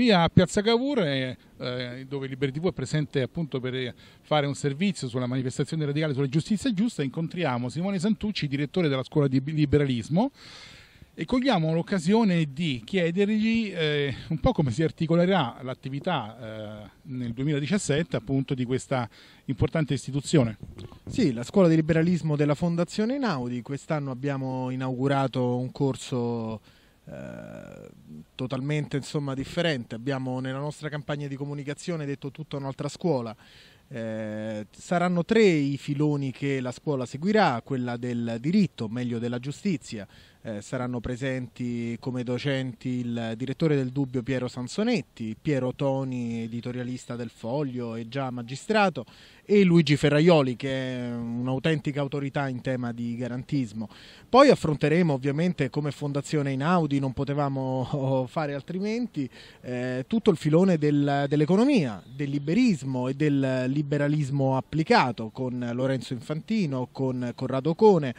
qui a Piazza Cavour, eh, eh dove Liberi TV è presente appunto per eh, fare un servizio sulla manifestazione radicale sulla giustizia giusta, incontriamo Simone Santucci, direttore della scuola di liberalismo e cogliamo l'occasione di chiedergli eh, un po' come si articolerà l'attività eh, nel 2017 appunto di questa importante istituzione. Sì, la scuola di liberalismo della Fondazione Inaudi, quest'anno abbiamo inaugurato un corso eh, totalmente insomma, differente. Abbiamo nella nostra campagna di comunicazione detto tutta un'altra scuola. Eh, saranno tre i filoni che la scuola seguirà, quella del diritto, meglio della giustizia, eh, saranno presenti come docenti il direttore del Dubbio Piero Sansonetti, Piero Toni, editorialista del Foglio e già magistrato, e Luigi Ferraioli che è un'autentica autorità in tema di garantismo. Poi affronteremo ovviamente come Fondazione in Audi, non potevamo fare altrimenti, eh, tutto il filone del, dell'economia, del liberismo e del liberalismo applicato con Lorenzo Infantino, con Corrado Cone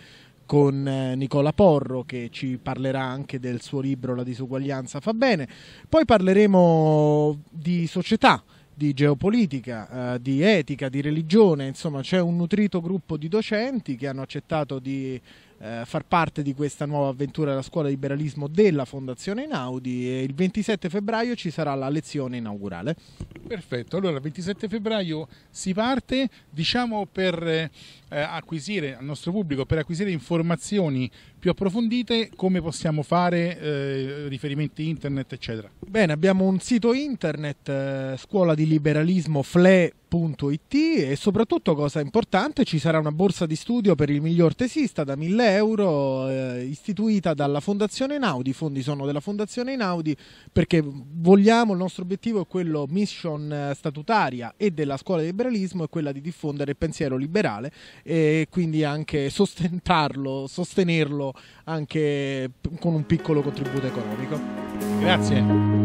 con eh, Nicola Porro che ci parlerà anche del suo libro La disuguaglianza fa bene. Poi parleremo di società, di geopolitica, eh, di etica, di religione, insomma c'è un nutrito gruppo di docenti che hanno accettato di eh, far parte di questa nuova avventura della scuola di liberalismo della Fondazione Inaudi e il 27 febbraio ci sarà la lezione inaugurale. Perfetto, allora il 27 febbraio si parte, diciamo per eh, acquisire al nostro pubblico, per acquisire informazioni più approfondite, come possiamo fare eh, riferimenti internet, eccetera. Bene, abbiamo un sito internet eh, scuola di liberalismo fle www.tesistica.it e soprattutto cosa importante ci sarà una borsa di studio per il miglior tesista da 1000 euro eh, istituita dalla Fondazione Inaudi, i fondi sono della Fondazione Inaudi perché vogliamo, il nostro obiettivo è quello mission eh, statutaria e della scuola di liberalismo è quella di diffondere il pensiero liberale e quindi anche sostentarlo, sostenerlo anche con un piccolo contributo economico. Grazie.